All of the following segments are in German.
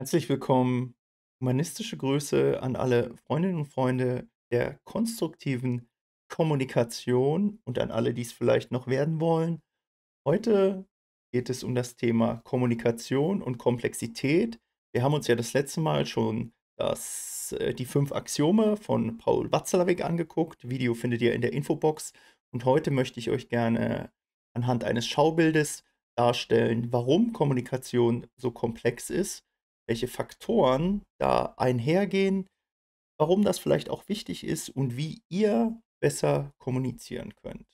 Herzlich willkommen. Humanistische Grüße an alle Freundinnen und Freunde der konstruktiven Kommunikation und an alle, die es vielleicht noch werden wollen. Heute geht es um das Thema Kommunikation und Komplexität. Wir haben uns ja das letzte Mal schon das, äh, die fünf Axiome von Paul Watzlawick angeguckt. Video findet ihr in der Infobox. Und heute möchte ich euch gerne anhand eines Schaubildes darstellen, warum Kommunikation so komplex ist welche Faktoren da einhergehen, warum das vielleicht auch wichtig ist und wie ihr besser kommunizieren könnt.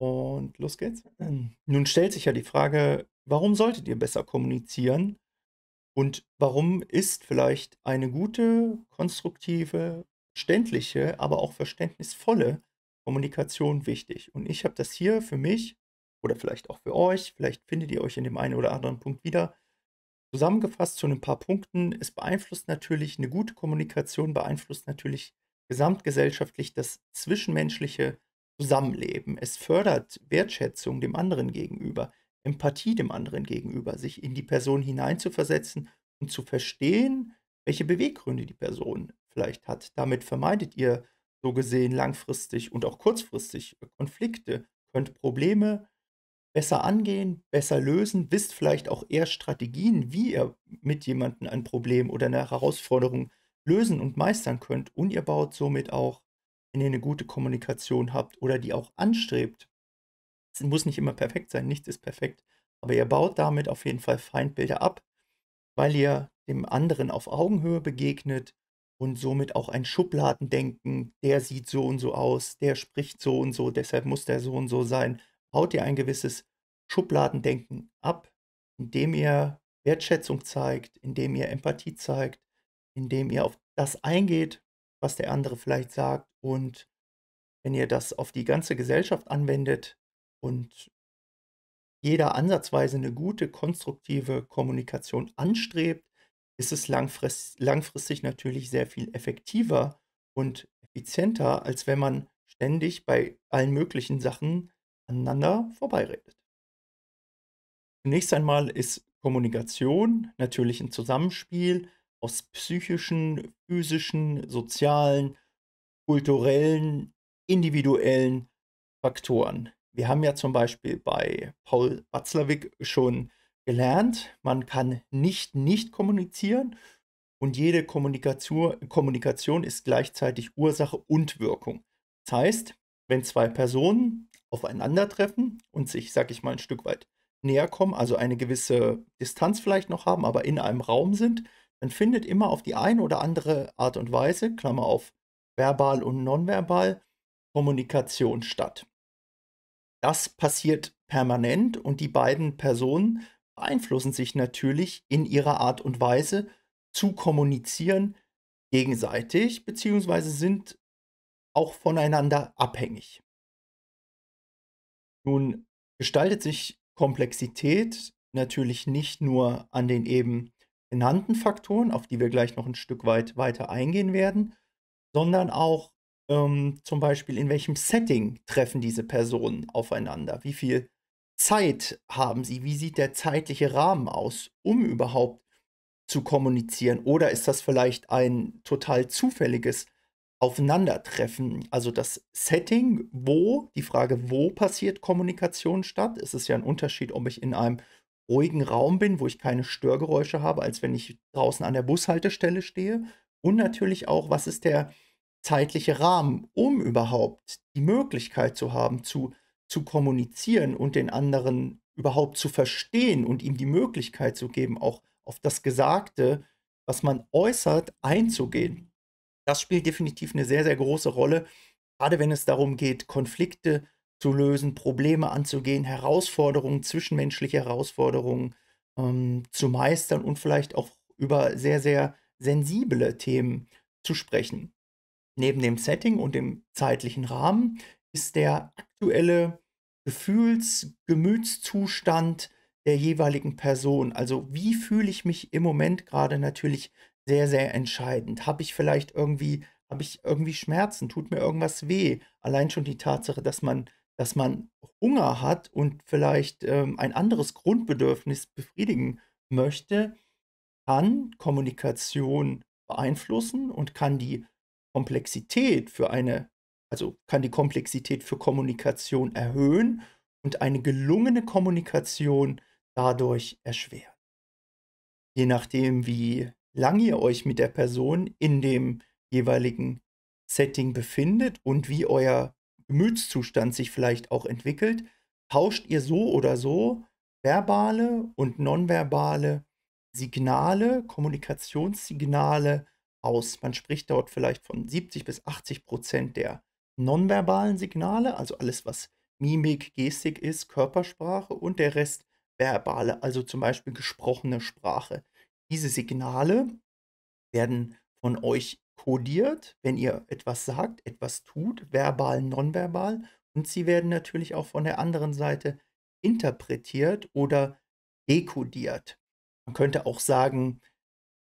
Und los geht's. Nun stellt sich ja die Frage, warum solltet ihr besser kommunizieren? Und warum ist vielleicht eine gute, konstruktive, verständliche, aber auch verständnisvolle Kommunikation wichtig? Und ich habe das hier für mich oder vielleicht auch für euch, vielleicht findet ihr euch in dem einen oder anderen Punkt wieder, Zusammengefasst zu ein paar Punkten, es beeinflusst natürlich eine gute Kommunikation, beeinflusst natürlich gesamtgesellschaftlich das zwischenmenschliche Zusammenleben. Es fördert Wertschätzung dem anderen gegenüber, Empathie dem anderen gegenüber, sich in die Person hineinzuversetzen und zu verstehen, welche Beweggründe die Person vielleicht hat. Damit vermeidet ihr so gesehen langfristig und auch kurzfristig Konflikte, könnt Probleme besser angehen, besser lösen, wisst vielleicht auch eher Strategien, wie ihr mit jemandem ein Problem oder eine Herausforderung lösen und meistern könnt und ihr baut somit auch, wenn ihr eine gute Kommunikation habt oder die auch anstrebt. Es muss nicht immer perfekt sein, nichts ist perfekt, aber ihr baut damit auf jeden Fall Feindbilder ab, weil ihr dem anderen auf Augenhöhe begegnet und somit auch ein Schubladendenken, der sieht so und so aus, der spricht so und so, deshalb muss der so und so sein, haut ihr ein gewisses Schubladendenken ab, indem ihr Wertschätzung zeigt, indem ihr Empathie zeigt, indem ihr auf das eingeht, was der andere vielleicht sagt. Und wenn ihr das auf die ganze Gesellschaft anwendet und jeder ansatzweise eine gute, konstruktive Kommunikation anstrebt, ist es langfristig, langfristig natürlich sehr viel effektiver und effizienter, als wenn man ständig bei allen möglichen Sachen aneinander vorbeiredet. Zunächst einmal ist Kommunikation natürlich ein Zusammenspiel aus psychischen, physischen, sozialen, kulturellen, individuellen Faktoren. Wir haben ja zum Beispiel bei Paul Watzlawick schon gelernt, man kann nicht nicht kommunizieren und jede Kommunikation, Kommunikation ist gleichzeitig Ursache und Wirkung. Das heißt, wenn zwei Personen aufeinandertreffen und sich, sag ich mal, ein Stück weit näher kommen, also eine gewisse Distanz vielleicht noch haben, aber in einem Raum sind, dann findet immer auf die eine oder andere Art und Weise, Klammer auf, verbal und nonverbal, Kommunikation statt. Das passiert permanent und die beiden Personen beeinflussen sich natürlich in ihrer Art und Weise zu kommunizieren gegenseitig, beziehungsweise sind auch voneinander abhängig. Nun gestaltet sich Komplexität natürlich nicht nur an den eben genannten Faktoren, auf die wir gleich noch ein Stück weit weiter eingehen werden, sondern auch ähm, zum Beispiel, in welchem Setting treffen diese Personen aufeinander? Wie viel Zeit haben sie? Wie sieht der zeitliche Rahmen aus, um überhaupt zu kommunizieren? Oder ist das vielleicht ein total zufälliges Aufeinandertreffen, also das Setting, wo, die Frage, wo passiert Kommunikation statt? Es ist ja ein Unterschied, ob ich in einem ruhigen Raum bin, wo ich keine Störgeräusche habe, als wenn ich draußen an der Bushaltestelle stehe. Und natürlich auch, was ist der zeitliche Rahmen, um überhaupt die Möglichkeit zu haben, zu, zu kommunizieren und den anderen überhaupt zu verstehen und ihm die Möglichkeit zu geben, auch auf das Gesagte, was man äußert, einzugehen das spielt definitiv eine sehr, sehr große Rolle, gerade wenn es darum geht, Konflikte zu lösen, Probleme anzugehen, Herausforderungen, zwischenmenschliche Herausforderungen ähm, zu meistern und vielleicht auch über sehr, sehr sensible Themen zu sprechen. Neben dem Setting und dem zeitlichen Rahmen ist der aktuelle Gefühls-, Gemütszustand der jeweiligen Person. Also wie fühle ich mich im Moment gerade natürlich sehr, sehr entscheidend. Habe ich vielleicht irgendwie, habe ich irgendwie Schmerzen? Tut mir irgendwas weh? Allein schon die Tatsache, dass man, dass man Hunger hat und vielleicht ähm, ein anderes Grundbedürfnis befriedigen möchte, kann Kommunikation beeinflussen und kann die Komplexität für eine, also kann die Komplexität für Kommunikation erhöhen und eine gelungene Kommunikation dadurch erschweren. Je nachdem, wie lange ihr euch mit der Person in dem jeweiligen Setting befindet und wie euer Gemütszustand sich vielleicht auch entwickelt, tauscht ihr so oder so verbale und nonverbale Signale, Kommunikationssignale aus. Man spricht dort vielleicht von 70 bis 80 Prozent der nonverbalen Signale, also alles, was Mimik, Gestik ist, Körpersprache und der Rest verbale, also zum Beispiel gesprochene Sprache. Diese Signale werden von euch kodiert, wenn ihr etwas sagt, etwas tut, verbal, nonverbal. Und sie werden natürlich auch von der anderen Seite interpretiert oder dekodiert. Man könnte auch sagen,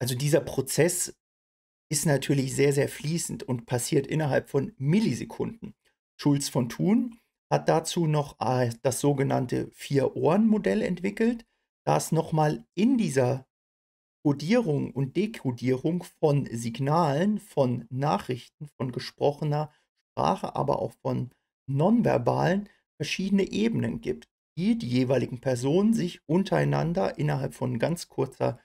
also dieser Prozess ist natürlich sehr, sehr fließend und passiert innerhalb von Millisekunden. Schulz von Thun hat dazu noch ah, das sogenannte Vier-Ohren-Modell entwickelt, das nochmal in dieser Codierung und Dekodierung von Signalen, von Nachrichten, von gesprochener Sprache, aber auch von nonverbalen verschiedene Ebenen gibt, die die jeweiligen Personen sich untereinander innerhalb von ganz kurzer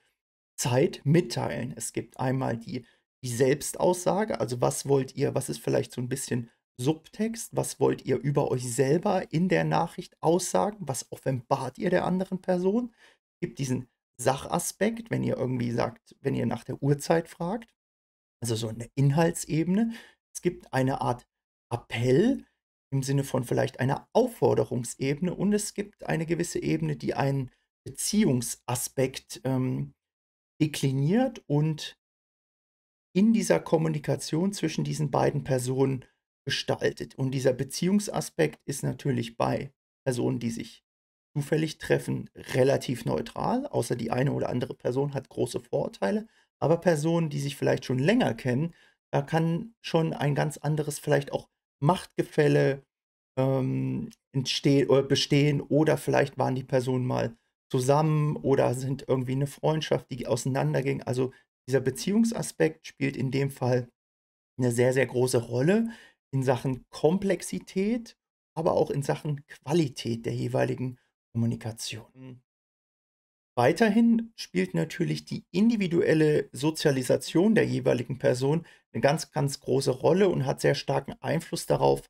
Zeit mitteilen. Es gibt einmal die, die Selbstaussage, also was wollt ihr, was ist vielleicht so ein bisschen Subtext, was wollt ihr über euch selber in der Nachricht aussagen, was offenbart ihr der anderen Person. Es gibt diesen Sachaspekt, wenn ihr irgendwie sagt, wenn ihr nach der Uhrzeit fragt, also so eine Inhaltsebene. Es gibt eine Art Appell im Sinne von vielleicht einer Aufforderungsebene und es gibt eine gewisse Ebene, die einen Beziehungsaspekt ähm, dekliniert und in dieser Kommunikation zwischen diesen beiden Personen gestaltet. Und dieser Beziehungsaspekt ist natürlich bei Personen, die sich zufällig treffen, relativ neutral, außer die eine oder andere Person hat große Vorurteile. Aber Personen, die sich vielleicht schon länger kennen, da kann schon ein ganz anderes, vielleicht auch Machtgefälle ähm, entstehen äh, oder bestehen oder vielleicht waren die Personen mal zusammen oder sind irgendwie eine Freundschaft, die auseinanderging. Also dieser Beziehungsaspekt spielt in dem Fall eine sehr, sehr große Rolle in Sachen Komplexität, aber auch in Sachen Qualität der jeweiligen Kommunikation. Weiterhin spielt natürlich die individuelle Sozialisation der jeweiligen Person eine ganz, ganz große Rolle und hat sehr starken Einfluss darauf,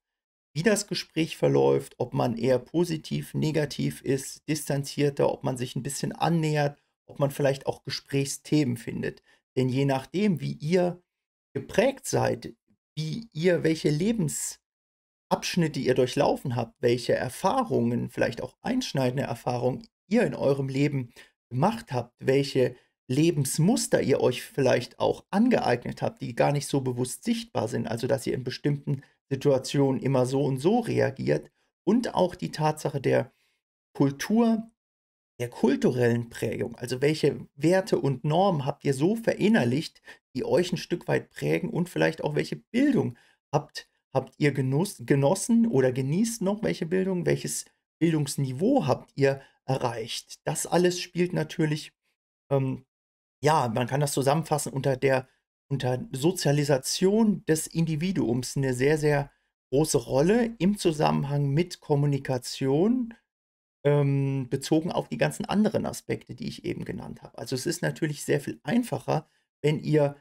wie das Gespräch verläuft, ob man eher positiv, negativ ist, distanzierter, ob man sich ein bisschen annähert, ob man vielleicht auch Gesprächsthemen findet. Denn je nachdem, wie ihr geprägt seid, wie ihr welche Lebens- Abschnitte ihr durchlaufen habt, welche Erfahrungen, vielleicht auch einschneidende Erfahrungen ihr in eurem Leben gemacht habt, welche Lebensmuster ihr euch vielleicht auch angeeignet habt, die gar nicht so bewusst sichtbar sind, also dass ihr in bestimmten Situationen immer so und so reagiert und auch die Tatsache der Kultur, der kulturellen Prägung, also welche Werte und Normen habt ihr so verinnerlicht, die euch ein Stück weit prägen und vielleicht auch welche Bildung habt habt ihr genoss, genossen oder genießt noch welche Bildung? Welches Bildungsniveau habt ihr erreicht? Das alles spielt natürlich, ähm, ja, man kann das zusammenfassen unter der unter Sozialisation des Individuums eine sehr, sehr große Rolle im Zusammenhang mit Kommunikation, ähm, bezogen auf die ganzen anderen Aspekte, die ich eben genannt habe. Also es ist natürlich sehr viel einfacher, wenn ihr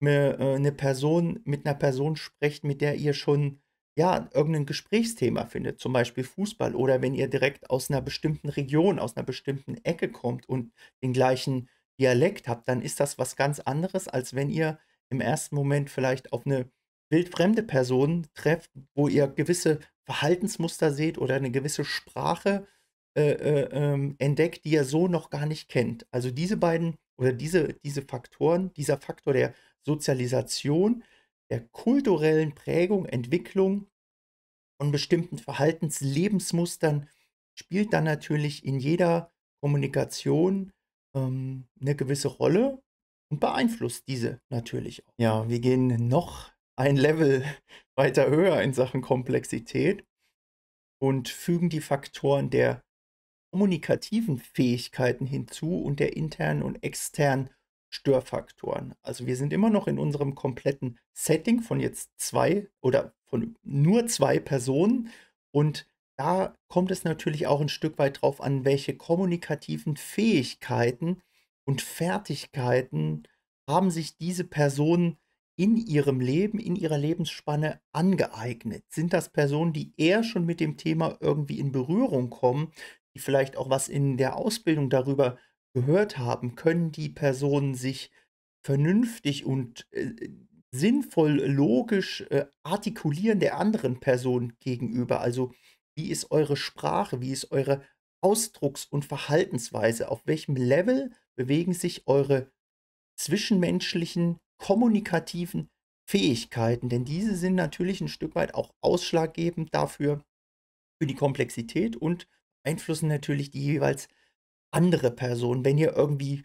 eine, äh, eine Person mit einer Person sprecht, mit der ihr schon ja, irgendein Gesprächsthema findet, zum Beispiel Fußball oder wenn ihr direkt aus einer bestimmten Region, aus einer bestimmten Ecke kommt und den gleichen Dialekt habt, dann ist das was ganz anderes, als wenn ihr im ersten Moment vielleicht auf eine wildfremde Person trefft, wo ihr gewisse Verhaltensmuster seht oder eine gewisse Sprache äh, äh, ähm, entdeckt, die ihr so noch gar nicht kennt. Also diese beiden oder diese, diese Faktoren, dieser Faktor der Sozialisation, der kulturellen Prägung, Entwicklung von bestimmten Verhaltenslebensmustern spielt dann natürlich in jeder Kommunikation ähm, eine gewisse Rolle und beeinflusst diese natürlich auch. Ja, wir gehen noch ein Level weiter höher in Sachen Komplexität und fügen die Faktoren der kommunikativen Fähigkeiten hinzu und der internen und externen Störfaktoren. Also wir sind immer noch in unserem kompletten Setting von jetzt zwei oder von nur zwei Personen und da kommt es natürlich auch ein Stück weit drauf an, welche kommunikativen Fähigkeiten und Fertigkeiten haben sich diese Personen in ihrem Leben, in ihrer Lebensspanne angeeignet? Sind das Personen, die eher schon mit dem Thema irgendwie in Berührung kommen, die vielleicht auch was in der Ausbildung darüber gehört haben, können die Personen sich vernünftig und äh, sinnvoll, logisch äh, artikulieren der anderen Person gegenüber. Also wie ist eure Sprache, wie ist eure Ausdrucks- und Verhaltensweise, auf welchem Level bewegen sich eure zwischenmenschlichen, kommunikativen Fähigkeiten, denn diese sind natürlich ein Stück weit auch ausschlaggebend dafür, für die Komplexität und beeinflussen natürlich die jeweils andere Person. Wenn ihr irgendwie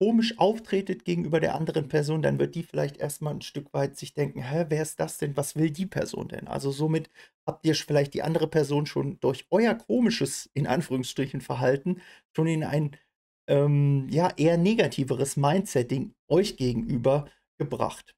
komisch auftretet gegenüber der anderen Person, dann wird die vielleicht erstmal ein Stück weit sich denken, hä, wer ist das denn? Was will die Person denn? Also somit habt ihr vielleicht die andere Person schon durch euer komisches, in Anführungsstrichen, Verhalten schon in ein ähm, ja, eher negativeres Mindsetting euch gegenüber gebracht.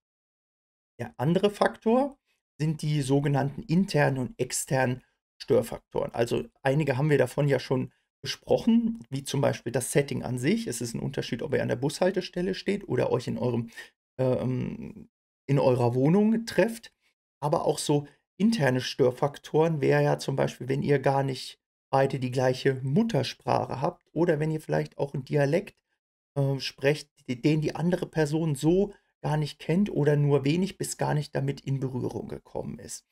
Der andere Faktor sind die sogenannten internen und externen Störfaktoren. Also einige haben wir davon ja schon besprochen, wie zum Beispiel das Setting an sich. Es ist ein Unterschied, ob ihr an der Bushaltestelle steht oder euch in eurem ähm, in eurer Wohnung trefft, aber auch so interne Störfaktoren wäre ja zum Beispiel, wenn ihr gar nicht beide die gleiche Muttersprache habt oder wenn ihr vielleicht auch einen Dialekt äh, sprecht, den die andere Person so gar nicht kennt oder nur wenig bis gar nicht damit in Berührung gekommen ist.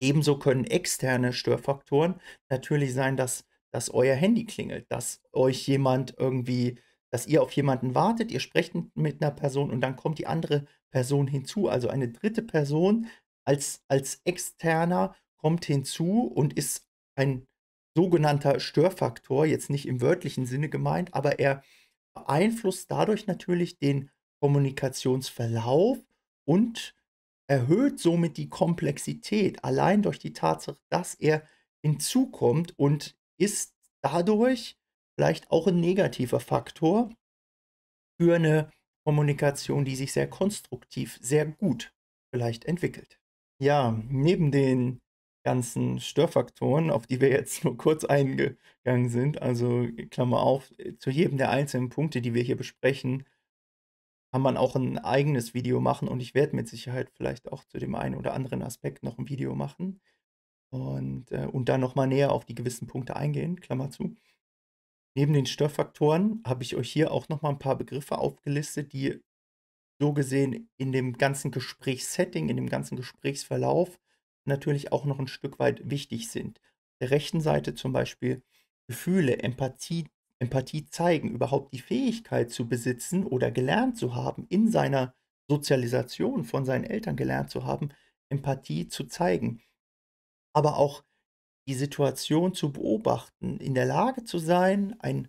Ebenso können externe Störfaktoren natürlich sein, dass dass euer Handy klingelt, dass euch jemand irgendwie, dass ihr auf jemanden wartet, ihr sprecht mit einer Person und dann kommt die andere Person hinzu. Also eine dritte Person als, als externer kommt hinzu und ist ein sogenannter Störfaktor, jetzt nicht im wörtlichen Sinne gemeint, aber er beeinflusst dadurch natürlich den Kommunikationsverlauf und erhöht somit die Komplexität allein durch die Tatsache, dass er hinzukommt und ist dadurch vielleicht auch ein negativer Faktor für eine Kommunikation, die sich sehr konstruktiv, sehr gut vielleicht entwickelt. Ja, neben den ganzen Störfaktoren, auf die wir jetzt nur kurz eingegangen sind, also Klammer auf, zu jedem der einzelnen Punkte, die wir hier besprechen, kann man auch ein eigenes Video machen und ich werde mit Sicherheit vielleicht auch zu dem einen oder anderen Aspekt noch ein Video machen und, äh, und dann nochmal näher auf die gewissen Punkte eingehen, Klammer zu. Neben den Störfaktoren habe ich euch hier auch nochmal ein paar Begriffe aufgelistet, die so gesehen in dem ganzen Gesprächssetting, in dem ganzen Gesprächsverlauf natürlich auch noch ein Stück weit wichtig sind. Auf der rechten Seite zum Beispiel Gefühle, Empathie, Empathie zeigen, überhaupt die Fähigkeit zu besitzen oder gelernt zu haben, in seiner Sozialisation von seinen Eltern gelernt zu haben, Empathie zu zeigen aber auch die Situation zu beobachten, in der Lage zu sein, ein,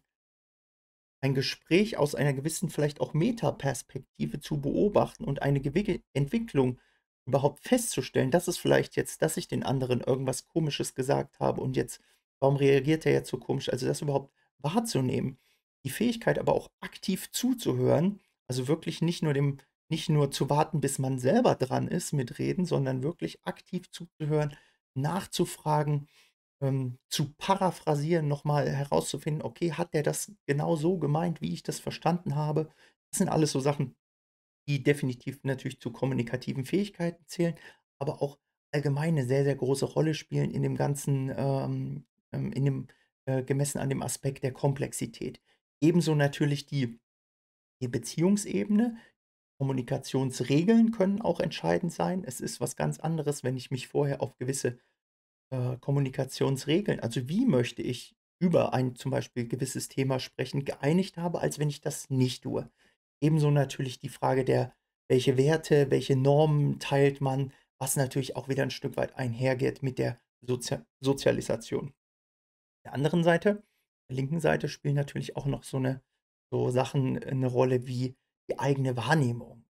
ein Gespräch aus einer gewissen vielleicht auch Metaperspektive zu beobachten und eine Gew Entwicklung überhaupt festzustellen, das ist vielleicht jetzt, dass ich den anderen irgendwas Komisches gesagt habe und jetzt, warum reagiert er jetzt so komisch? Also das überhaupt wahrzunehmen, die Fähigkeit aber auch aktiv zuzuhören, also wirklich nicht nur dem, nicht nur zu warten, bis man selber dran ist mit Reden, sondern wirklich aktiv zuzuhören, nachzufragen, ähm, zu paraphrasieren, nochmal herauszufinden, okay, hat der das genau so gemeint, wie ich das verstanden habe? Das sind alles so Sachen, die definitiv natürlich zu kommunikativen Fähigkeiten zählen, aber auch allgemein eine sehr, sehr große Rolle spielen in dem ganzen, ähm, ähm in dem, äh, gemessen an dem Aspekt der Komplexität. Ebenso natürlich die, die Beziehungsebene, Kommunikationsregeln können auch entscheidend sein. Es ist was ganz anderes, wenn ich mich vorher auf gewisse äh, Kommunikationsregeln, also wie möchte ich über ein zum Beispiel gewisses Thema sprechen, geeinigt habe, als wenn ich das nicht tue. Ebenso natürlich die Frage der, welche Werte, welche Normen teilt man, was natürlich auch wieder ein Stück weit einhergeht mit der Sozi Sozialisation. Der anderen Seite, der linken Seite, spielen natürlich auch noch so eine so Sachen äh, eine Rolle wie die eigene Wahrnehmung.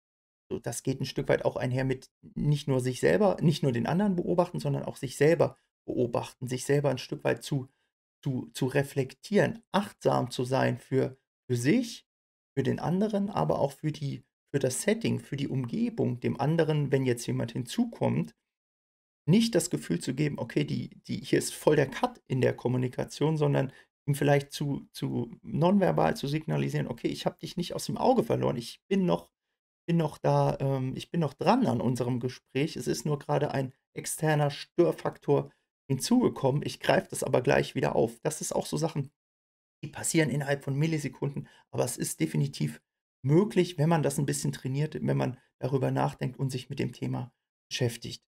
So, das geht ein Stück weit auch einher mit nicht nur sich selber, nicht nur den anderen beobachten, sondern auch sich selber beobachten, sich selber ein Stück weit zu, zu, zu reflektieren, achtsam zu sein für, für sich, für den anderen, aber auch für, die, für das Setting, für die Umgebung, dem anderen, wenn jetzt jemand hinzukommt, nicht das Gefühl zu geben, okay, die, die, hier ist voll der Cut in der Kommunikation, sondern ihm vielleicht zu, zu nonverbal zu signalisieren, okay, ich habe dich nicht aus dem Auge verloren, ich bin noch, bin noch da, ähm, ich bin noch dran an unserem Gespräch. Es ist nur gerade ein externer Störfaktor hinzugekommen. Ich greife das aber gleich wieder auf. Das ist auch so Sachen, die passieren innerhalb von Millisekunden, aber es ist definitiv möglich, wenn man das ein bisschen trainiert, wenn man darüber nachdenkt und sich mit dem Thema beschäftigt.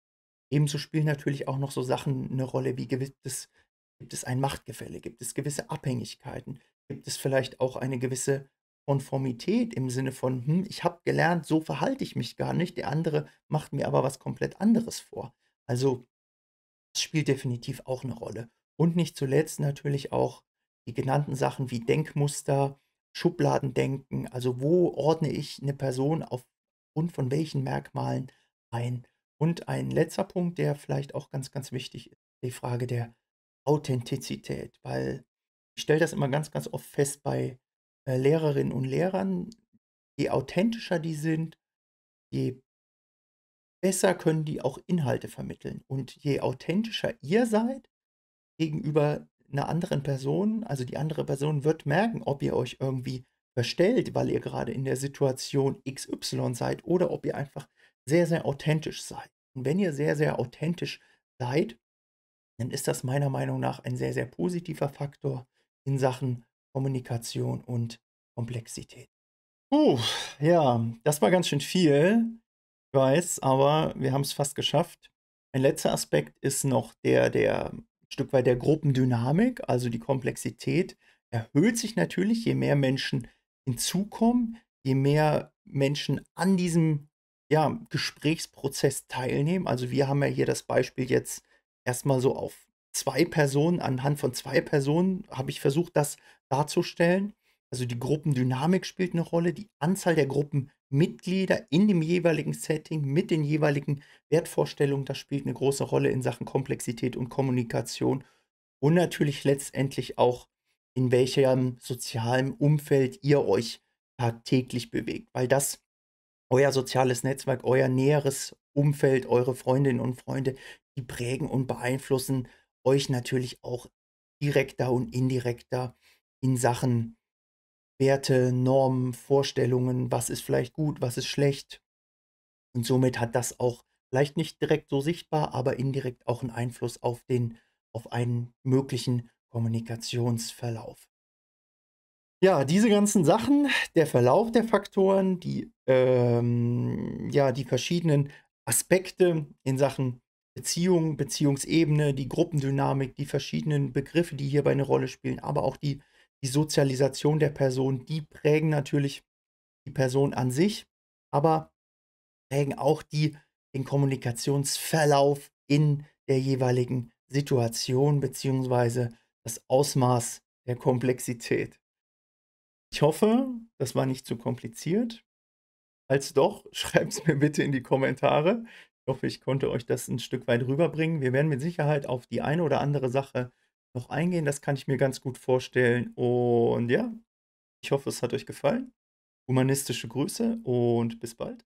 Ebenso spielen natürlich auch noch so Sachen eine Rolle wie gewisses Gibt es ein Machtgefälle? Gibt es gewisse Abhängigkeiten? Gibt es vielleicht auch eine gewisse Konformität im Sinne von, hm, ich habe gelernt, so verhalte ich mich gar nicht, der andere macht mir aber was komplett anderes vor. Also das spielt definitiv auch eine Rolle. Und nicht zuletzt natürlich auch die genannten Sachen wie Denkmuster, Schubladendenken, also wo ordne ich eine Person aufgrund von welchen Merkmalen ein. Und ein letzter Punkt, der vielleicht auch ganz, ganz wichtig ist, die Frage der Authentizität, weil ich stelle das immer ganz, ganz oft fest bei äh, Lehrerinnen und Lehrern, je authentischer die sind, je besser können die auch Inhalte vermitteln. Und je authentischer ihr seid gegenüber einer anderen Person, also die andere Person wird merken, ob ihr euch irgendwie verstellt, weil ihr gerade in der Situation XY seid oder ob ihr einfach sehr, sehr authentisch seid. Und wenn ihr sehr, sehr authentisch seid, dann ist das meiner Meinung nach ein sehr, sehr positiver Faktor in Sachen Kommunikation und Komplexität. Puh, ja, das war ganz schön viel, ich weiß, aber wir haben es fast geschafft. Ein letzter Aspekt ist noch der, der Stück weit der Gruppendynamik, also die Komplexität erhöht sich natürlich, je mehr Menschen hinzukommen, je mehr Menschen an diesem ja, Gesprächsprozess teilnehmen. Also wir haben ja hier das Beispiel jetzt erstmal so auf zwei Personen, anhand von zwei Personen habe ich versucht, das darzustellen. Also die Gruppendynamik spielt eine Rolle, die Anzahl der Gruppenmitglieder in dem jeweiligen Setting mit den jeweiligen Wertvorstellungen, das spielt eine große Rolle in Sachen Komplexität und Kommunikation und natürlich letztendlich auch, in welchem sozialen Umfeld ihr euch tagtäglich bewegt, weil das euer soziales Netzwerk, euer näheres Umfeld, eure Freundinnen und Freunde, die prägen und beeinflussen euch natürlich auch direkter und indirekter in Sachen Werte, Normen, Vorstellungen, was ist vielleicht gut, was ist schlecht. Und somit hat das auch vielleicht nicht direkt so sichtbar, aber indirekt auch einen Einfluss auf den, auf einen möglichen Kommunikationsverlauf. Ja, diese ganzen Sachen, der Verlauf der Faktoren, die, ähm, ja, die verschiedenen Aspekte in Sachen Beziehungen, Beziehungsebene, die Gruppendynamik, die verschiedenen Begriffe, die hierbei eine Rolle spielen, aber auch die, die Sozialisation der Person, die prägen natürlich die Person an sich, aber prägen auch die, den Kommunikationsverlauf in der jeweiligen Situation beziehungsweise das Ausmaß der Komplexität. Ich hoffe, das war nicht zu kompliziert. Falls doch, schreibt es mir bitte in die Kommentare. Ich hoffe, ich konnte euch das ein Stück weit rüberbringen. Wir werden mit Sicherheit auf die eine oder andere Sache noch eingehen. Das kann ich mir ganz gut vorstellen. Und ja, ich hoffe, es hat euch gefallen. Humanistische Grüße und bis bald.